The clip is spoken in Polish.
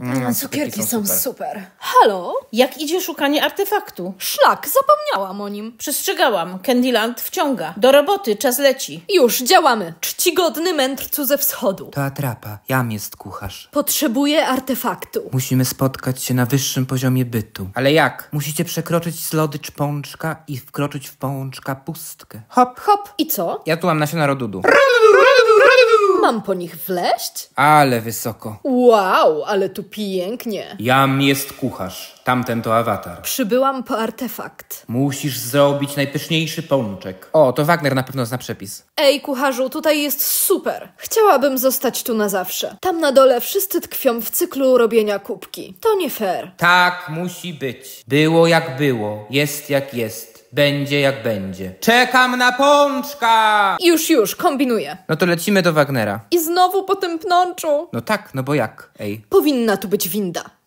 Mm, cukierki są super. super. Halo? Jak idzie szukanie artefaktu? Szlak, zapomniałam o nim. Przestrzegałam. Candyland wciąga. Do roboty, czas leci. Już, działamy. Czcigodny mędrcu ze wschodu. To atrapa. Jam jest kucharz. Potrzebuję artefaktu. Musimy spotkać się na wyższym poziomie bytu. Ale jak? Musicie przekroczyć lodycz pączka i wkroczyć w pączka pustkę. Hop. Hop. I co? Ja tu mam nasiona rodudu. Rodudu! mam po nich wleść? Ale wysoko. Wow, ale tu pięknie. Jam jest kucharz, tamten to awatar. Przybyłam po artefakt. Musisz zrobić najpyszniejszy pączek. O, to Wagner na pewno zna przepis. Ej, kucharzu, tutaj jest super. Chciałabym zostać tu na zawsze. Tam na dole wszyscy tkwią w cyklu robienia kubki. To nie fair. Tak musi być. Było jak było, jest jak jest. Będzie jak będzie. Czekam na pączka! Już, już, kombinuję. No to lecimy do Wagnera. I znowu po tym pnączu. No tak, no bo jak? Ej. Powinna tu być winda.